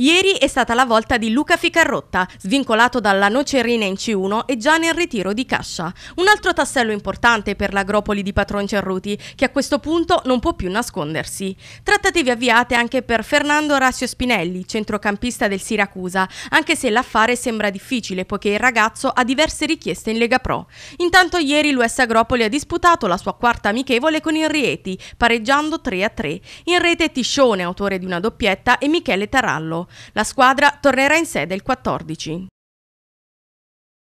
Ieri è stata la volta di Luca Ficarrotta, svincolato dalla Nocerina in C1 e già nel ritiro di Cascia. Un altro tassello importante per l'agropoli di Patron Cerruti, che a questo punto non può più nascondersi. Trattative avviate anche per Fernando Orazio Spinelli, centrocampista del Siracusa, anche se l'affare sembra difficile poiché il ragazzo ha diverse richieste in Lega Pro. Intanto ieri l'US Agropoli ha disputato la sua quarta amichevole con il Rieti, pareggiando 3-3. In rete Tiscione, autore di una doppietta, e Michele Tarallo. La squadra tornerà in sede il 14.